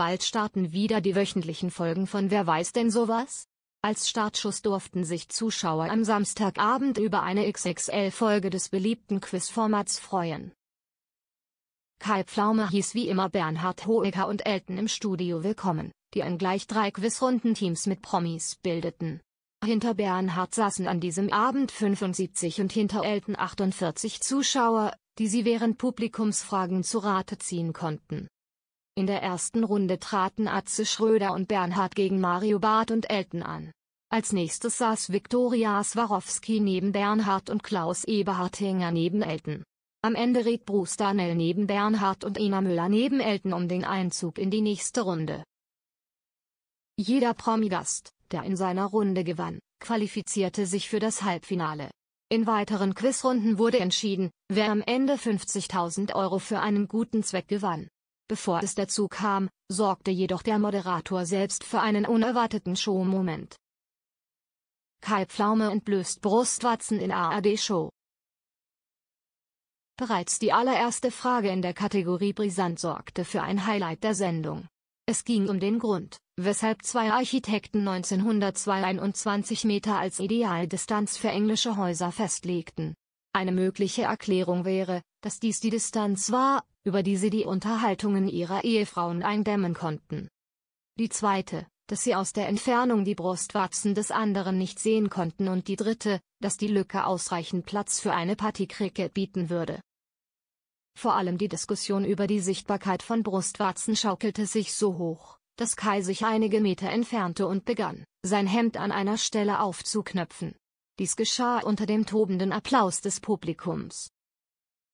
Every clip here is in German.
Bald starten wieder die wöchentlichen Folgen von Wer weiß denn sowas? Als Startschuss durften sich Zuschauer am Samstagabend über eine XXL-Folge des beliebten Quizformats freuen. Kai Pflaume hieß wie immer Bernhard Hoeker und Elton im Studio willkommen, die ein gleich drei Quizrundenteams mit Promis bildeten. Hinter Bernhard saßen an diesem Abend 75 und hinter Elton 48 Zuschauer, die sie während Publikumsfragen zu Rate ziehen konnten. In der ersten Runde traten Atze Schröder und Bernhard gegen Mario Barth und Elton an. Als nächstes saß Viktoria Swarovski neben Bernhard und Klaus Eberhard Hinger neben Elton. Am Ende riet Bruce Danell neben Bernhard und Ina Müller neben Elton um den Einzug in die nächste Runde. Jeder Promigast, der in seiner Runde gewann, qualifizierte sich für das Halbfinale. In weiteren Quizrunden wurde entschieden, wer am Ende 50.000 Euro für einen guten Zweck gewann. Bevor es dazu kam, sorgte jedoch der Moderator selbst für einen unerwarteten Showmoment. Kai Pflaume entblößt Brustwarzen in ARD-Show. Bereits die allererste Frage in der Kategorie Brisant sorgte für ein Highlight der Sendung. Es ging um den Grund, weshalb zwei Architekten 1921 Meter als Idealdistanz für englische Häuser festlegten. Eine mögliche Erklärung wäre, dass dies die Distanz war, über die sie die Unterhaltungen ihrer Ehefrauen eindämmen konnten. Die zweite, dass sie aus der Entfernung die Brustwarzen des anderen nicht sehen konnten und die dritte, dass die Lücke ausreichend Platz für eine Partie Cricket bieten würde. Vor allem die Diskussion über die Sichtbarkeit von Brustwarzen schaukelte sich so hoch, dass Kai sich einige Meter entfernte und begann, sein Hemd an einer Stelle aufzuknöpfen. Dies geschah unter dem tobenden Applaus des Publikums.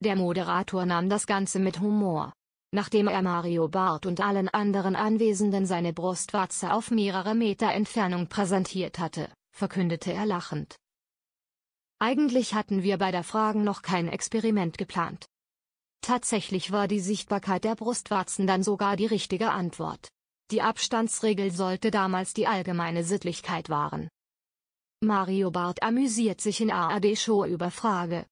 Der Moderator nahm das Ganze mit Humor. Nachdem er Mario Barth und allen anderen Anwesenden seine Brustwarze auf mehrere Meter Entfernung präsentiert hatte, verkündete er lachend. Eigentlich hatten wir bei der Fragen noch kein Experiment geplant. Tatsächlich war die Sichtbarkeit der Brustwarzen dann sogar die richtige Antwort. Die Abstandsregel sollte damals die allgemeine Sittlichkeit wahren. Mario Barth amüsiert sich in ARD-Show über Frage,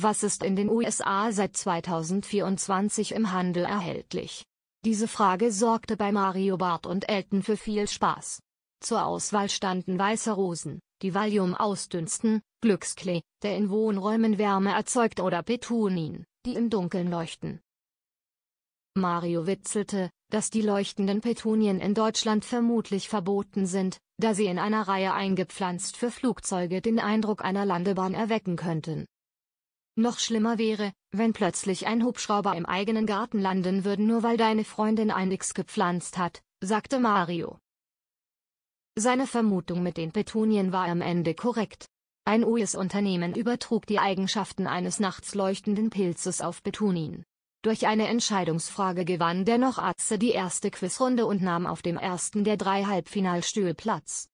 was ist in den USA seit 2024 im Handel erhältlich? Diese Frage sorgte bei Mario Barth und Elton für viel Spaß. Zur Auswahl standen weiße Rosen, die Valium ausdünsten, Glücksklee, der in Wohnräumen Wärme erzeugt oder Petunien, die im Dunkeln leuchten. Mario witzelte, dass die leuchtenden Petunien in Deutschland vermutlich verboten sind, da sie in einer Reihe eingepflanzt für Flugzeuge den Eindruck einer Landebahn erwecken könnten. Noch schlimmer wäre, wenn plötzlich ein Hubschrauber im eigenen Garten landen würde nur weil deine Freundin ein X gepflanzt hat, sagte Mario. Seine Vermutung mit den Petunien war am Ende korrekt. Ein US-Unternehmen übertrug die Eigenschaften eines nachts leuchtenden Pilzes auf Petunien. Durch eine Entscheidungsfrage gewann dennoch Atze die erste Quizrunde und nahm auf dem ersten der drei Halbfinalstühl Platz.